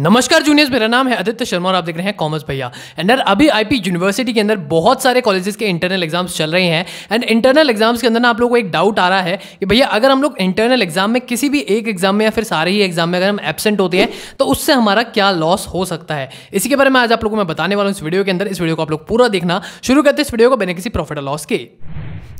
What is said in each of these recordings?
नमस्कार जूनियर्स मेरा नाम है आदित्य शर्मा और आप देख रहे हैं कॉमर्स भैया एंड यार अभी आईपी यूनिवर्सिटी के अंदर बहुत सारे कॉलेजेस के इंटरनल एग्जाम्स चल रहे हैं एंड इंटरनल एग्जाम्स के अंदर ना आप लोगों को एक डाउट आ रहा है कि भैया अगर हम लोग इंटरनल एग्जाम में किसी भी एक एग्जाम में या फिर सारे ही एग्जाम में अगर हम एबसेंट होते हैं तो उससे हमारा क्या लॉस हो सकता है इसी के बारे में आज आप लोगों को मैं बताने वाला हूँ इस वीडियो के अंदर इस वीडियो को आप लोग पूरा देखना शुरू करते इस वीडियो को बिना किसी प्रॉफिट और लॉस के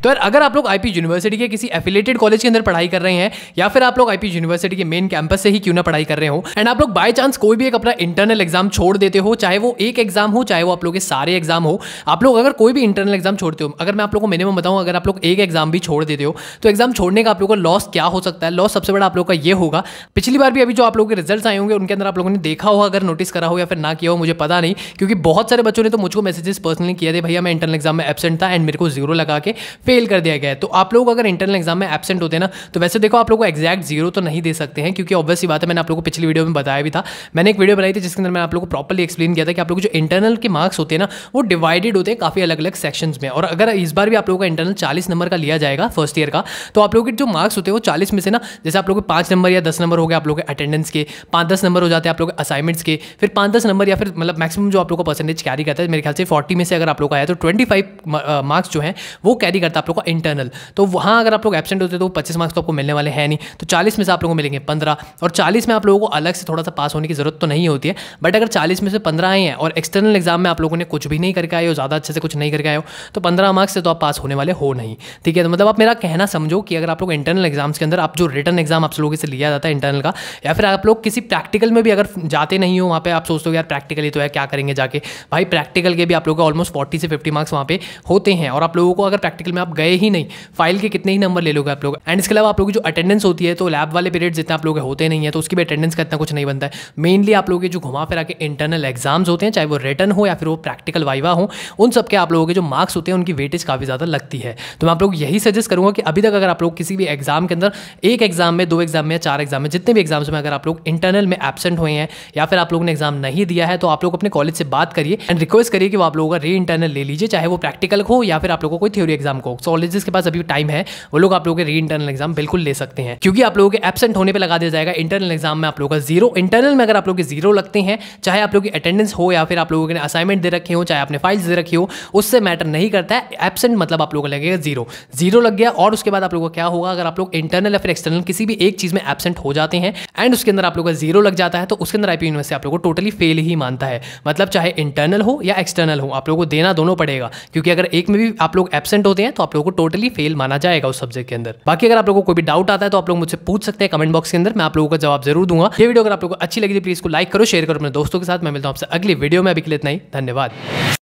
तो यार अगर आप लोग आईपी यूनिवर्सिटी के किसी एफिलेटेड कॉलेज के अंदर पढ़ाई कर रहे हैं या फिर आप लोग आईपी यूनिवर्सिटी के मेन कैंपस से ही क्यों ना पढ़ाई कर रहे हो एंड आप लोग बाय चांस कोई भी एक अपना इंटरनल एग्जाम छोड़ देते हो चाहे वो एक एग्जाम हो चाहे वो आप लोग के सारे एग्जाम हो आप लोग अगर कोई भी इंटरनल एग्जाम छोड़ते हो अगर मैं आप लोग को मिनिमम बताऊँ अगर आप लोग एक एग्जाम भी छोड़ देते हो तो एग्जाम छोड़ने का आप लोगों का लॉस क्या हो सकता है लॉस सबसे बड़ा आप लोग का ये होगा पिछली बार भी अभी जो आप लोगों के रिजल्ट आए होंगे उनके अंदर आप लोगों ने देखा होगा अगर नोटिस करा हो या फिर ना किया हो मुझे पता नहीं क्योंकि बहुत सारे बच्चों ने तो मुझको मैसेजेस पर्सनली किया थे भैया मैं इंटरनल एग्जाम में एबसेंट था एंड मेरे को जीरो लगा के फेल कर दिया गया है तो आप लोग अगर इंटरनल एग्जाम में एबसेंट होते ना तो वैसे देखो आप लोग को एग्जैक्ट जीरो तो नहीं दे सकते हैं क्योंकि ऑब्वियसली बात है मैंने आप लोगों को पिछली वीडियो में बताया भी था मैंने एक वीडियो बनाई थी जिसके अंदर मैंने आप लोग को प्रॉपरली एक्सप्लेन किया था कि आप लोग जो इंटरनल के मार्क्स होते हैं ना वो डिवाइडेड होते हैं काफ़ी अलग अलग सेक्शन में और अगर इस बार भी आप लोगों का इंटरनल चालीस नंबर का लिया जाएगा फर्स्ट ईयर का तो आप लोग के जो मार्क्स होते हैं वो चालीस में से ना जैसे आप लोग के पांच नंबर या दस नंबर हो गए आप लोगों के अटेंडेंस के पांच दस नंबर हो जाते हैं आप लोग के असाइनमेंट्स के फिर पांच दस नंबर या फिर मतलब मैक्सिमम जो आप लोगों का परसेंटेज कैरी करता है मेरे ख्याल से फोर्टी में से अगर आप लोग का आया तो ट्वेंटी फाइव मार्क्स जो है वो कैरी कैरी करता है आप लोग का इंटरनल तो वहाँ अगर आप लोग एबसेंट होते तो पच्चीस मार्क्स तो आपको मिलने वाले हैं नहीं तो चालीस में से आप लोगों को मिलेंगे पंद्रह और चालीस में आप लोगों को अलग से थोड़ा सा पास होने की जरूरत तो नहीं होती है बट अगर चालीस में से पंद्रह आए हैं और एक्सटर्नल एग्जाम में आप लोगों ने कुछ भी नहीं करके आए हो ज़्यादा अच्छे से कुछ नहीं करके आए हो तो पंद्रह मार्क्स से तो आप पास होने वाले हो नहीं ठीक है तो मतलब आप मेरा कहना समझो कि अगर आप लोग इंटरनल एग्जाम्स के अंदर आप जो रिटर्न एग्जाम आप लोगों से लिया जाता है इंटरनल का या फिर आप लोग किसी प्रैक्टिकल में भी अगर जाते नहीं हो वहाँ पर आप सोचते हो यार प्रैक्टिकली तो है क्या करेंगे जाके भाई प्रैक्टिकल के भी आप लोगों का ऑलमोस्ट फोर्टी से फिफ्टी मार्क्स वहाँ पे होते हैं और आप लोगों को अगर प्रैक्टिकल प्रैक्टिकल में आप गए ही नहीं फाइल के कितने ही नंबर ले लोगे आप लोग एंड इसके अलावा आप लोगों की जो अटेंडेंस होती है तो लैब वाले पीरियड जितना आप लोग होते नहीं है तो उसकी भी अटेंडेंस का इतना कुछ नहीं बनता है मेनली आप लोगों के जो घुमा फिरा के इंटरनल एग्जाम्स होते हैं चाहे वो रिटर्न हो या फिर वो प्रैक्टिकल वाइवा हो उन सबके आप लोगों के जो मार्क्स होते हैं उनकी वेटेज काफ़ी ज़्यादा लगती है तो मैं आप लोग यही सजेस्ट करूंगा कि अभी तक अगर आप लोग किसी भी एग्जाम के अंदर एक एग्जाम में दो एग्जाम में चार एग्जाम में जितने भी एग्जाम्स में अगर आप लोग इंटरनल में एबसेंट हुए हैं या फिर आप लोगों ने एग्जाम नहीं दिया है तो आप लोग अपने कॉलेज से बात करिए एंड रिक्वेस्ट करिए कि वो आप लोगों का री इंटरनल ले लीजिए चाहे वो प्रैक्टिकल हो या फिर आप लोगों को कोई थ्योरी एग्जाम एग्जाम को सो के पास अभी टाइम है वो लोग आप लोगों के री इंटरनल एग्जाम बिल्कुल ले सकते हैं क्योंकि आप लोगों के एबसेंट होने पर लगा दिया जाएगा इंटरनल एग्जाम में आप लोगों का जीरो इंटरनल में अगर आप लोग जीरो लगते हैं चाहे आप लोग की अटेंडेंस हो या फिर आप लोगों ने असाइनमेंट दे रखे हो चाहे आपने फाइल्स दे रखी हो उससे मैटर नहीं करता है एबसेंट मतलब आप लोगों को लगेगा जीरो जीरो लग गया और उसके बाद आप लोगों का क्या होगा अगर आप लोग इंटरनल या फिर एक्सटर्नल किसी भी एक चीज़ में एबसेंट हो जाते हैं एंड उसके अंदर आप लोगों का जीरो लग जाता है तो उसके अंदर आईपी यूनिवर्सिटी आप लोगों को टोटली फेल ही मानता है मतलब चाहे इंटरनल हो या एक्सटर्नल हो आप लोगों को देना दोनों पड़ेगा क्योंकि अगर एक में भी आप लोग एबसेंट होते हैं तो आप लोगों को टोटली फेल माना जाएगा उस सब्जेक्ट के अंदर बाकी अगर आप लोगों को कोई भी डाउट आता है तो आप लोग मुझसे पूछ सकते हैं कमेंट बॉक्स के अंदर मैं आप लोगों का जवाब जरूर दूंगा ये वीडियो अगर आप लोगों को अच्छी लगी प्लीज को लाइक करो शेयर करो अपने दोस्तों के साथ मैं मिलता हूँ आपसे अगली वीडियो में अभी के लिए इतना ही धन्यवाद